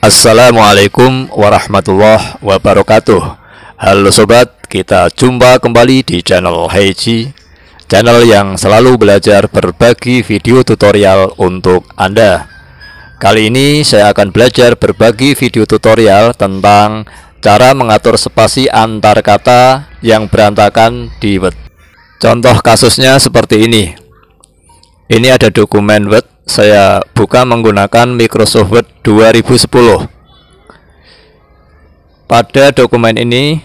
Assalamualaikum warahmatullahi wabarakatuh Halo Sobat, kita jumpa kembali di channel Heiji Channel yang selalu belajar berbagi video tutorial untuk Anda Kali ini saya akan belajar berbagi video tutorial tentang Cara mengatur spasi antar kata yang berantakan di Word Contoh kasusnya seperti ini Ini ada dokumen Word saya buka menggunakan Microsoft Word 2010 pada dokumen ini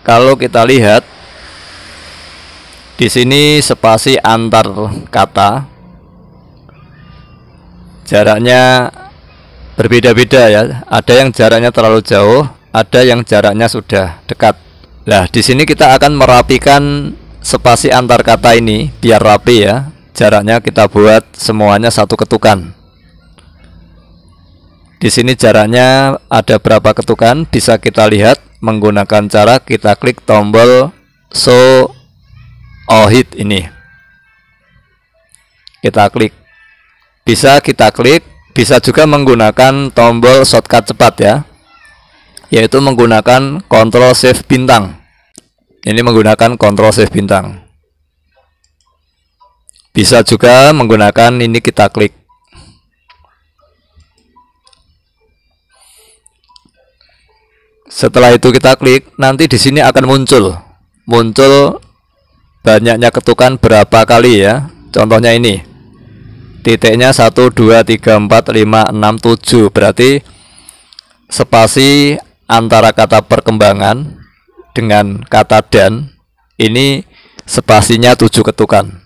kalau kita lihat di sini spasi antar kata jaraknya berbeda-beda ya ada yang jaraknya terlalu jauh ada yang jaraknya sudah dekat nah di sini kita akan merapikan spasi antar kata ini biar rapi ya jaraknya kita buat semuanya satu ketukan di sini jaraknya ada berapa ketukan bisa kita lihat menggunakan cara kita klik tombol show O-Hit ini kita klik bisa kita klik bisa juga menggunakan tombol shortcut cepat ya yaitu menggunakan Control Shift bintang ini menggunakan Control Shift bintang bisa juga menggunakan ini kita klik. Setelah itu kita klik, nanti di sini akan muncul muncul banyaknya ketukan berapa kali ya. Contohnya ini. Titiknya 1 2 3 4 5 6 7. Berarti spasi antara kata perkembangan dengan kata dan ini spasinya 7 ketukan.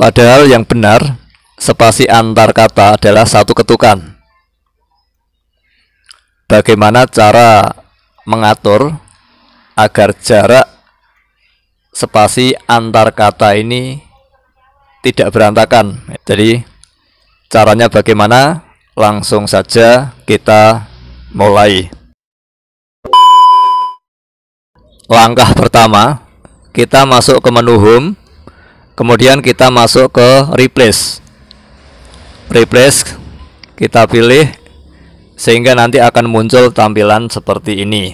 Padahal yang benar spasi antar kata adalah satu ketukan. Bagaimana cara mengatur agar jarak spasi antar kata ini tidak berantakan. Jadi caranya bagaimana? Langsung saja kita mulai. Langkah pertama, kita masuk ke menu home kemudian kita masuk ke replace replace kita pilih sehingga nanti akan muncul tampilan seperti ini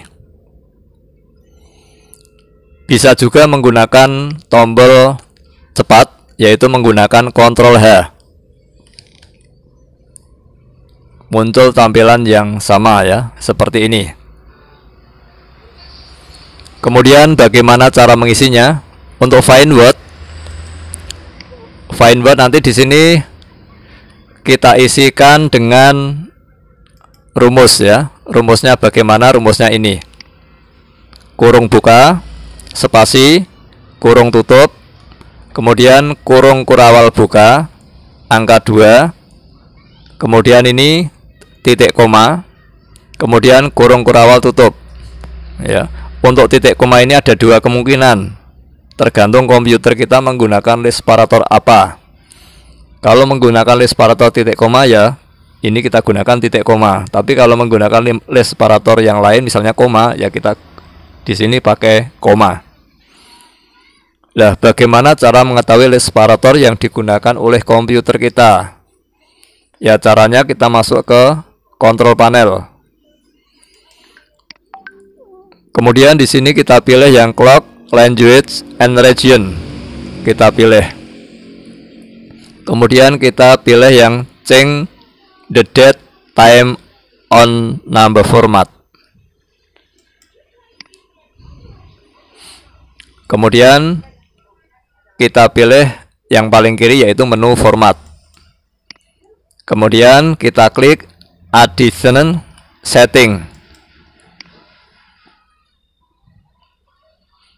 bisa juga menggunakan tombol cepat yaitu menggunakan Ctrl H muncul tampilan yang sama ya, seperti ini. Kemudian bagaimana cara mengisinya? Untuk find word, fine nanti di sini kita isikan dengan rumus ya rumusnya bagaimana rumusnya ini kurung buka spasi kurung tutup kemudian kurung kurawal buka angka 2 kemudian ini titik koma kemudian kurung kurawal tutup ya untuk titik koma ini ada dua kemungkinan tergantung komputer kita menggunakan list separator apa kalau menggunakan list separator titik koma ya ini kita gunakan titik koma tapi kalau menggunakan list separator yang lain misalnya koma ya kita di sini pakai koma lah, bagaimana cara mengetahui list separator yang digunakan oleh komputer kita? Ya, caranya kita masuk ke kontrol panel. Kemudian di sini kita pilih yang clock language and region kita pilih kemudian kita pilih yang change the date time on number format kemudian kita pilih yang paling kiri yaitu menu format kemudian kita klik additional setting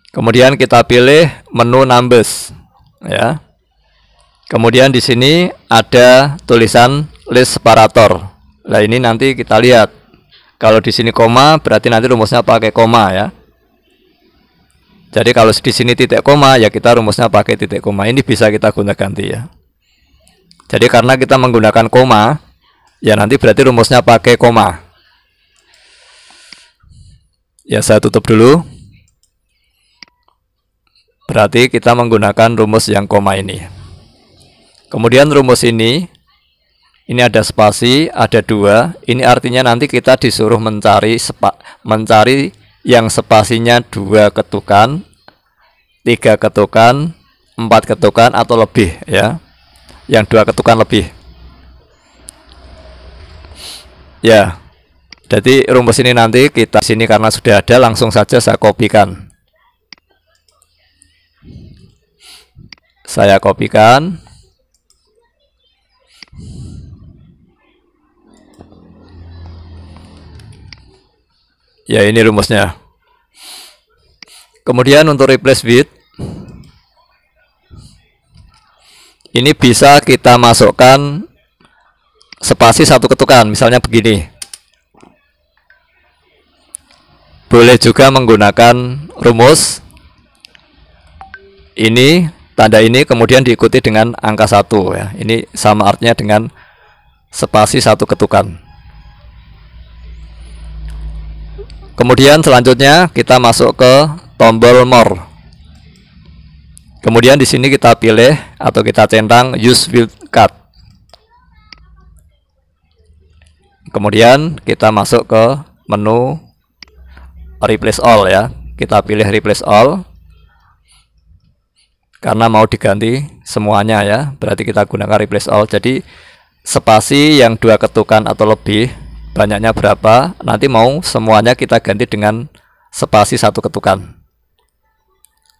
Kemudian kita pilih menu numbers ya. Kemudian di sini ada tulisan list separator. Nah, ini nanti kita lihat. Kalau di sini koma berarti nanti rumusnya pakai koma ya. Jadi kalau di sini titik koma ya kita rumusnya pakai titik koma. Ini bisa kita gunakan ganti ya. Jadi karena kita menggunakan koma ya nanti berarti rumusnya pakai koma. Ya saya tutup dulu. Berarti kita menggunakan rumus yang koma ini. Kemudian rumus ini, ini ada spasi, ada dua. Ini artinya nanti kita disuruh mencari sepa, mencari yang spasinya dua ketukan, tiga ketukan, empat ketukan atau lebih ya. Yang dua ketukan lebih. Ya, jadi rumus ini nanti kita sini karena sudah ada langsung saja saya kopikan. Saya kopikan. Ya, ini rumusnya. Kemudian untuk replace with ini bisa kita masukkan spasi satu ketukan, misalnya begini. Boleh juga menggunakan rumus ini Tanda ini kemudian diikuti dengan angka satu ya. Ini sama artinya dengan spasi satu ketukan. Kemudian selanjutnya kita masuk ke tombol more. Kemudian di sini kita pilih atau kita centang use field cut. Kemudian kita masuk ke menu replace all ya. Kita pilih replace all karena mau diganti semuanya ya berarti kita gunakan replace all jadi spasi yang dua ketukan atau lebih banyaknya berapa nanti mau semuanya kita ganti dengan spasi satu ketukan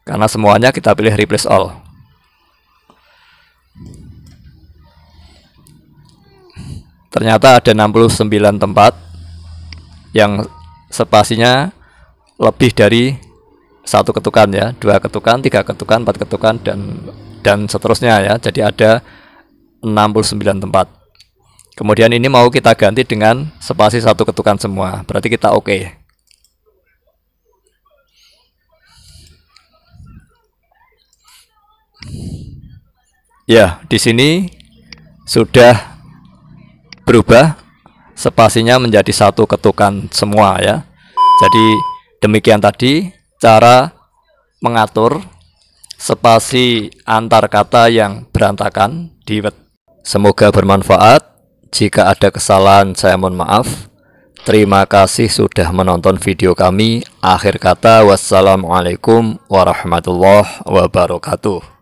karena semuanya kita pilih replace all ternyata ada 69 tempat yang spasinya lebih dari satu ketukan ya, dua ketukan, tiga ketukan, empat ketukan dan dan seterusnya ya. Jadi ada 69 tempat. Kemudian ini mau kita ganti dengan spasi satu ketukan semua. Berarti kita oke. Okay. Ya, di sini sudah berubah spasinya menjadi satu ketukan semua ya. Jadi demikian tadi cara mengatur spasi antar kata yang berantakan di web. Semoga bermanfaat. Jika ada kesalahan, saya mohon maaf. Terima kasih sudah menonton video kami. Akhir kata, wassalamualaikum warahmatullahi wabarakatuh.